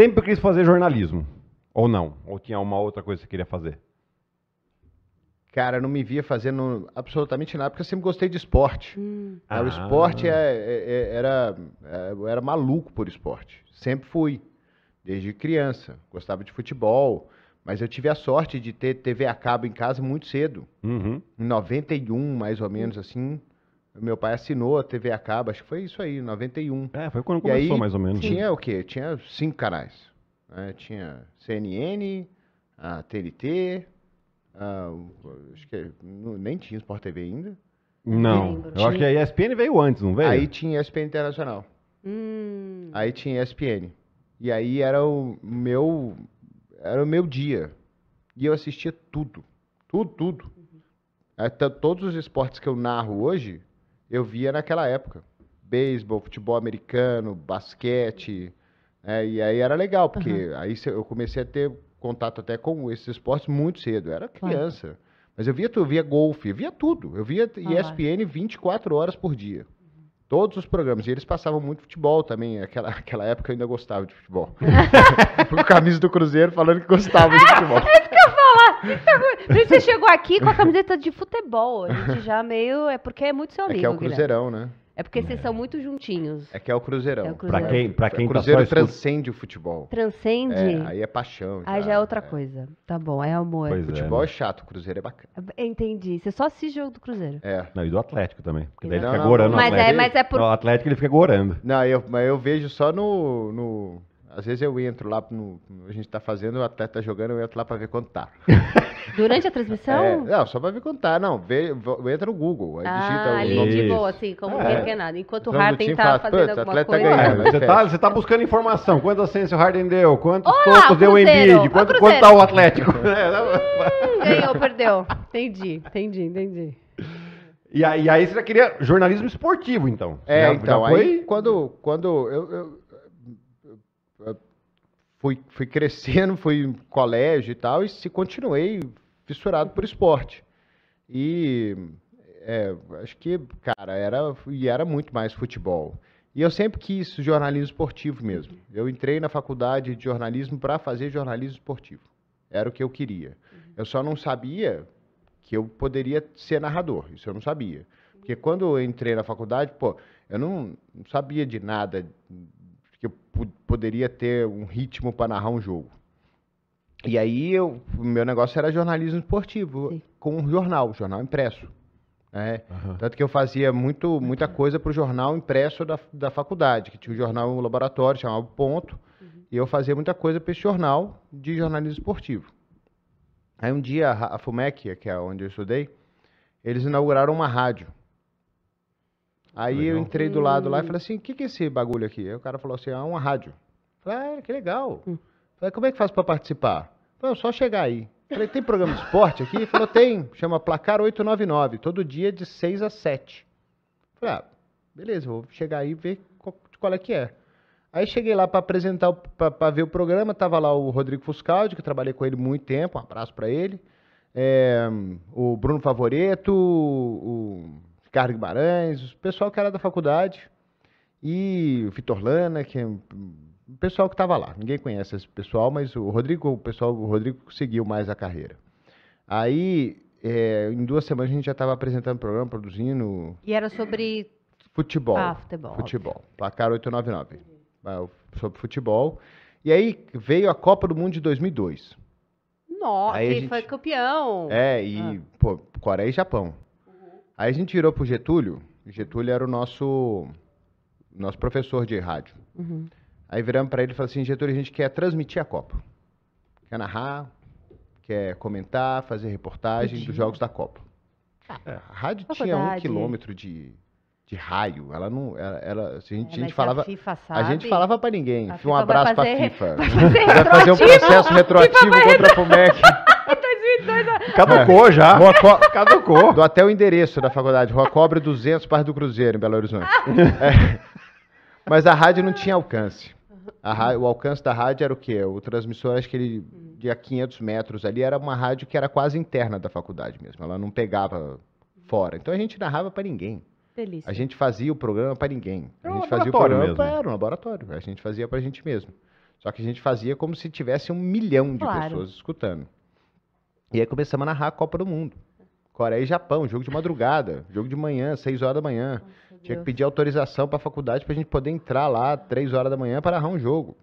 sempre quis fazer jornalismo? Ou não? Ou tinha uma outra coisa que você queria fazer? Cara, eu não me via fazendo absolutamente nada, porque eu sempre gostei de esporte. Hum. Ah. O esporte ah. é, é, é, era, é, eu era maluco por esporte. Sempre fui, desde criança. Gostava de futebol, mas eu tive a sorte de ter TV a cabo em casa muito cedo. Uhum. Em 91, mais ou menos, assim, meu pai assinou a TV a cabo, acho que foi isso aí, 91. É, foi quando e começou aí, mais ou menos. Né? Tinha o quê? Tinha cinco canais. Né? Tinha CNN, a TNT, a, acho que é, nem tinha Sport TV ainda. Não, eu acho que a ESPN veio antes, não veio? Aí tinha ESPN Internacional. Hum. Aí tinha ESPN. E aí era o meu era o meu dia. E eu assistia tudo. Tudo, tudo. Uhum. Até todos os esportes que eu narro hoje, eu via naquela época. Beisebol, futebol americano, basquete. É, e aí era legal, porque uhum. aí eu comecei a ter contato até com esses esportes muito cedo. Eu era criança. Mas eu via tudo, eu via golfe, eu via tudo. Eu via ah, ESPN 24 horas por dia. Todos os programas. E eles passavam muito futebol também. Aquela, aquela época eu ainda gostava de futebol. com a camisa do Cruzeiro falando que gostava de futebol. Então, você chegou aqui com a camiseta de futebol. A gente já meio. É porque é muito seu amigo. É que é o Cruzeirão, Guilherme. né? É porque vocês é. são muito juntinhos. É que é o Cruzeirão. É o Cruzeirão. Pra quem, pra quem o tá Cruzeiro tá só transcende o futebol. Transcende? É, aí é paixão. aí já é outra é. coisa. Tá bom, é amor. Pois é, futebol né? é, né? chato, o Cruzeiro é bacana. Ah, entendi. Você só assiste jogo do Cruzeiro. É. Não, e do Atlético também. Porque daí ele fica não, gorando mas o é, Atlético. É, mas é por... o Atlético ele fica gorando. Não, eu, mas eu vejo só no, no às vezes eu entro lá, no, a gente está fazendo, o atleta tá jogando, eu entro lá para ver quanto tá. Durante a transmissão? É, não, só para ver quanto tá. Não, vê, entra no Google. Aí digita ah, o ali de boa, assim, como é. quem nada. Enquanto o Harden está fazendo alguma coisa. Ganhando, você, está é tá buscando informação. Quantas assistências o Harden deu? Quantos Olá, pontos cruzeiro, deu o Embiid? Quanto, quanto tá o Atlético? É, hum, ganhou, perdeu. Entendi, entendi, entendi. E aí, e aí, você já queria jornalismo esportivo, então. É, já, então, já foi... aí quando, quando eu, eu fui, fui crescendo, fui em colégio e tal, e se continuei fissurado por esporte. E é, acho que, cara, era, e era muito mais futebol. E eu sempre quis jornalismo esportivo mesmo. Eu entrei na faculdade de jornalismo para fazer jornalismo esportivo. Era o que eu queria. Eu só não sabia que eu poderia ser narrador. Isso eu não sabia. Porque quando eu entrei na faculdade, pô, eu não, não sabia de nada que eu poderia ter um ritmo para narrar um jogo. E aí eu, meu negócio era jornalismo esportivo, Sim. com um jornal, jornal impresso. Né? Uhum. Tanto que eu fazia muito, muita coisa para o jornal impresso da, da faculdade, que tinha um jornal um laboratório, chamava Ponto, uhum. e eu fazia muita coisa para esse jornal de jornalismo esportivo. Aí um dia a FUMEC, que é onde eu estudei, eles inauguraram uma rádio Aí legal. eu entrei do lado lá e hum. falei assim: o que, que é esse bagulho aqui? Aí o cara falou assim: é uma rádio. Falei, ah, que legal. Hum. Falei, como é que faz para participar? Falei, é só chegar aí. Falei, tem programa de esporte aqui? Ele falou, tem. Chama Placar 899, todo dia de 6 a 7. Falei, ah, beleza, vou chegar aí e ver qual, qual é que é. Aí cheguei lá para apresentar, para ver o programa, tava lá o Rodrigo Fuscaldi, que eu trabalhei com ele muito tempo, um abraço para ele. É, o Bruno Favoreto, o Ricardo Guimarães, o pessoal que era da faculdade e o Vitor Lana, que é o pessoal que estava lá. Ninguém conhece esse pessoal, mas o Rodrigo, o pessoal, o Rodrigo seguiu mais a carreira. Aí, é, em duas semanas a gente já estava apresentando o programa, produzindo. E era sobre futebol. Ah, futebol. Futebol. Placar 899. É, sobre futebol. E aí veio a Copa do Mundo de 2002. Nossa, aí gente... foi campeão. É, e ah. pô, Coreia e Japão. Aí a gente virou pro Getúlio. Getúlio era o nosso, nosso professor de rádio. Uhum. Aí viramos para ele e falamos assim, Getúlio, a gente quer transmitir a Copa. Quer narrar, quer comentar, fazer reportagem dos jogos da Copa. Ah, é, a rádio tinha um quilômetro de, de raio. Ela não. Ela, ela a gente, é, a gente falava. A, a gente falava para ninguém. um abraço para a FIFA. Vai fazer, vai fazer um processo retroativo contra a FUMEC. dois. Caducou é. já. Rua Co... Caducou. Dou até o endereço da faculdade. Rua Cobre 200, Parque do Cruzeiro, em Belo Horizonte. É. Mas a rádio não tinha alcance. o alcance da rádio era o quê? O transmissor, acho que ele de a 500 metros ali, era uma rádio que era quase interna da faculdade mesmo. Ela não pegava fora. Então a gente narrava para ninguém. Delícia. A gente fazia o programa para ninguém. A gente um fazia o programa mesmo. Pra, né? era um laboratório. A gente fazia para a gente mesmo. Só que a gente fazia como se tivesse um milhão de claro. pessoas escutando. E aí começamos a narrar a Copa do Mundo. Coreia e Japão, jogo de madrugada, jogo de manhã, 6 horas da manhã. Nossa, Tinha Deus. que pedir autorização para a faculdade para a gente poder entrar lá 3 horas da manhã para narrar um jogo.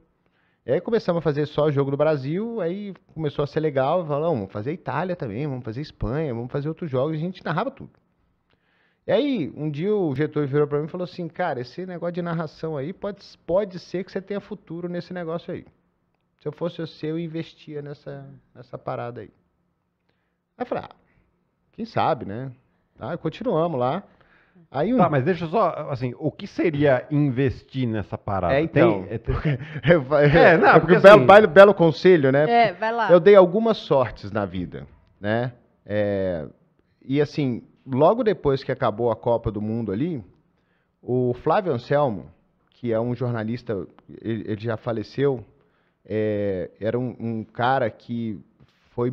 E aí começamos a fazer só jogo do Brasil, aí começou a ser legal, falamos, vamos fazer Itália também, vamos fazer Espanha, vamos fazer outros jogos, e a gente narrava tudo. E aí, um dia o Getúlio virou para mim e falou assim, cara, esse negócio de narração aí, pode, pode ser que você tenha futuro nesse negócio aí. Se eu fosse você, eu investia nessa, nessa parada aí. Aí eu falei, ah, quem sabe, né? aí ah, continuamos lá. Aí um... Tá, mas deixa só, assim, o que seria investir nessa parada? É, então. Tem... É, porque, é, é não, é porque, porque é assim... belo, belo, conselho, né? É, vai lá. Eu dei algumas sortes na vida, né? É, e assim, logo depois que acabou a Copa do Mundo ali, o Flávio Anselmo, que é um jornalista, ele, ele já faleceu, é, era um, um cara que foi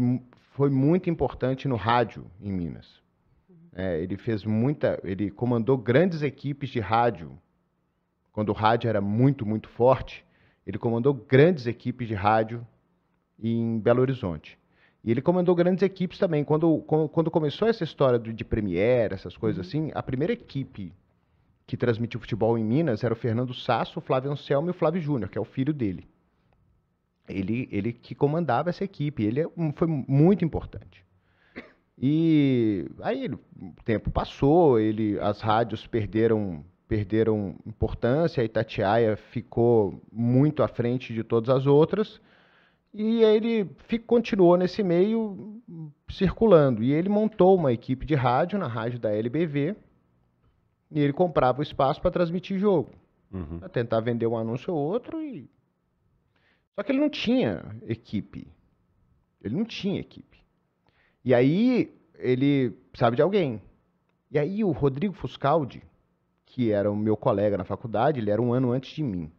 foi muito importante no rádio em Minas. É, ele fez muita, ele comandou grandes equipes de rádio. Quando o rádio era muito, muito forte, ele comandou grandes equipes de rádio em Belo Horizonte. E ele comandou grandes equipes também. Quando, quando começou essa história de Premier, essas coisas uhum. assim, a primeira equipe que transmitiu futebol em Minas era o Fernando Sasso, o Flávio Anselmo e o Flávio Júnior, que é o filho dele ele, ele que comandava essa equipe, ele é foi muito importante. E aí o tempo passou, ele, as rádios perderam perderam importância, a Itatiaia ficou muito à frente de todas as outras, e ele fico, continuou nesse meio circulando. E ele montou uma equipe de rádio na rádio da LBV, e ele comprava o espaço para transmitir jogo, uhum. para tentar vender um anúncio ou outro e só que ele não tinha equipe. Ele não tinha equipe. E aí ele sabe de alguém. E aí o Rodrigo Fuscaldi, que era o meu colega na faculdade, ele era um ano antes de mim.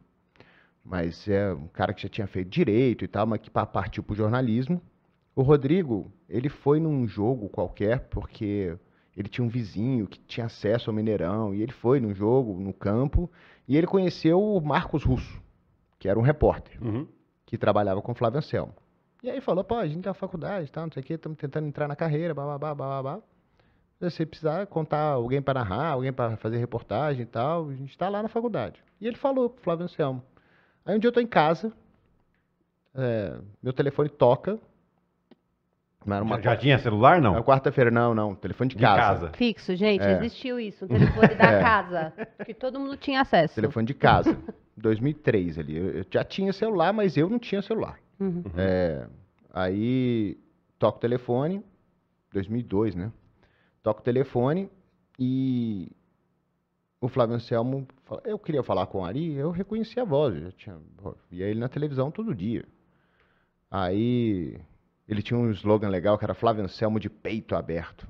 Mas é um cara que já tinha feito direito e tal, mas que partiu para o jornalismo. O Rodrigo, ele foi num jogo qualquer, porque ele tinha um vizinho que tinha acesso ao Mineirão, e ele foi num jogo, no campo, e ele conheceu o Marcos Russo, que era um repórter. Uhum que trabalhava com Flávio Anselmo. E aí falou, pô, a gente quer a faculdade, tá, não sei o quê, estamos tentando entrar na carreira, blá, blá, Se você precisar contar alguém para narrar, alguém para fazer reportagem e tal, a gente está lá na faculdade. E ele falou o Flávio Anselmo. Aí um dia eu estou em casa, é, meu telefone toca, era uma já, já tinha celular, não? Era quarta-feira, não, não. Telefone de, de casa. casa. Fixo, gente. É. Existiu isso. Um telefone da é. casa. Que todo mundo tinha acesso. Telefone de casa. 2003 ali. Eu, eu, já tinha celular, mas eu não tinha celular. Uhum. uhum. É, aí toco o telefone. 2002, né? Toco o telefone e o Flávio Anselmo fala, eu queria falar com o Ari, eu reconheci a voz, eu já tinha, via ele na televisão todo dia. Aí ele tinha um slogan legal que era Flávio Anselmo de peito aberto.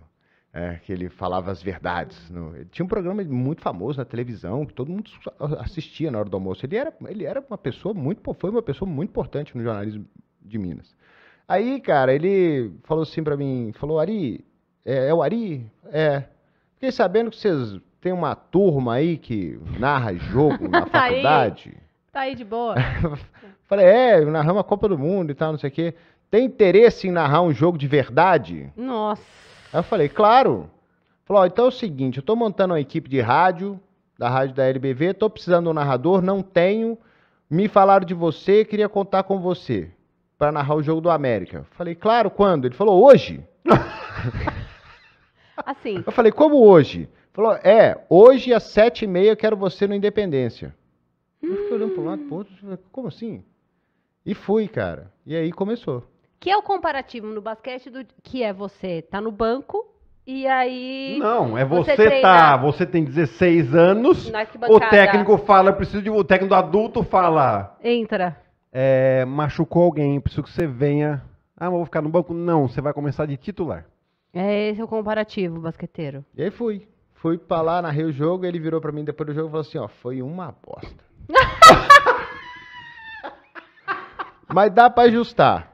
É, que ele falava as verdades. No... ele tinha um programa muito famoso na televisão que todo mundo assistia na hora do almoço. Ele era, ele era uma pessoa muito, foi uma pessoa muito importante no jornalismo de Minas. Aí, cara, ele falou assim para mim, falou Ari, é, é, o Ari, é. Fiquei sabendo que vocês têm uma turma aí que narra jogo na faculdade. tá aí, tá aí de boa. Falei, é, narramos a Copa do Mundo e tal, não sei o quê tem interesse em narrar um jogo de verdade? Nossa. Aí eu falei, claro. Falou, então é o seguinte, eu estou montando uma equipe de rádio, da rádio da LBV, estou precisando de um narrador, não tenho. Me falaram de você, queria contar com você para narrar o jogo do América. falei, claro, quando? Ele falou, hoje. assim. Eu falei, como hoje? Falou, é, hoje às sete e meia quero você no Independência. Hum. Eu fiquei olhando para lado, para como assim? E fui, cara. E aí começou. Que é o comparativo no basquete do que é você tá no banco e aí. Não, é você, você tá. Você tem 16 anos. O técnico fala, preciso de. O técnico adulto fala. Entra. É, machucou alguém, preciso que você venha. Ah, mas vou ficar no banco? Não, você vai começar de titular. É esse o comparativo, basqueteiro. E aí fui. Fui pra lá, narrei o jogo, ele virou pra mim depois do jogo e falou assim: ó, foi uma aposta. mas dá pra ajustar.